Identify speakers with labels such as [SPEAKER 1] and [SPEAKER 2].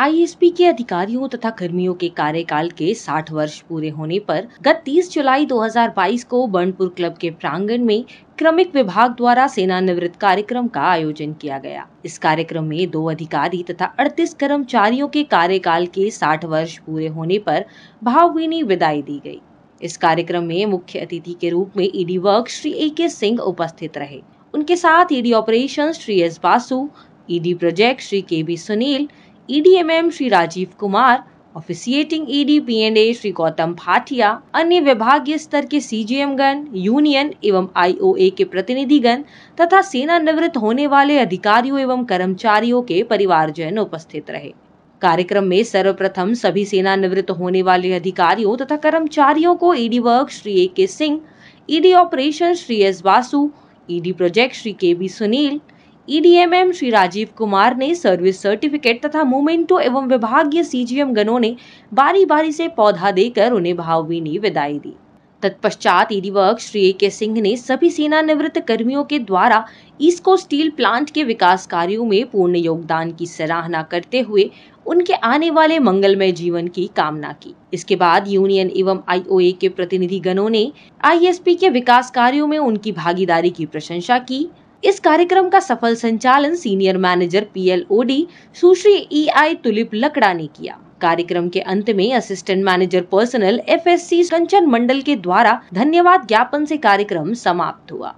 [SPEAKER 1] ISP के अधिकारियों तथा कर्मियों के कार्यकाल के 60 वर्ष पूरे होने पर गत 30 जुलाई 2022 को बर्नपुर क्लब के प्रांगण में क्रमिक विभाग द्वारा सेना निवृत्त कार्यक्रम का आयोजन किया गया इस कार्यक्रम में दो अधिकारी तथा 38 कर्मचारियों के कार्यकाल के 60 वर्ष पूरे होने पर भावभीनी विदाई दी गई इस कार्यक्रम में मुख्य अतिथि के रूप में ED e work Shri A K Singh उपस्थित रहे उनके साथ ED e operation Shri S Basu ED e project Shri K B Sunil EDMM Shri Rajeev Kumar officiating ED PNA Shri Gautam Bhatia अन्य विभागीय स्तर के गण यूनियन एवं आईओए के प्रतिनिधिगण तथा सेना निवृत्त होने वाले अधिकारियों एवं कर्मचारियों के परिवारजन उपस्थित रहे कार्यक्रम में सर्वप्रथम सभी सेना निवृत्त होने वाले अधिकारियों तथा कर्मचारियों को ED work Shri A K Singh ED operation Shri S Vasu ED project Shri K B Sunil EDMM e Shri Rajeev Kumar ने सर्विस सर्टिफिकेट तथा मोमेंटो एवं विभागीय सीजीएम गणों ने बारी बारी से पौधा देकर उन्हें भावभीनी विदाई दी तत्पश्चात ED e work Shri A K Singh ने सभी सेनानिवृत्त कर्मियों के द्वारा ईस्को स्टील प्लांट के विकास कार्यों में पूर्ण योगदान की सराहना करते हुए उनके आने वाले मंगलमय जीवन की कामना की इसके बाद यूनियन एवं आईओए के प्रतिनिधि गणों ने आईएसपी के विकास कार्यों में उनकी भागीदारी की प्रशंसा की इस कार्यक्रम का सफल संचालन senior manager PLOD Sushri E e I Tulip Lakra ने किया कार्यक्रम के अंत में assistant manager personnel FSC Kanchan Mandal के द्वारा धन्यवाद ज्ञापन से कार्यक्रम समाप्त हुआ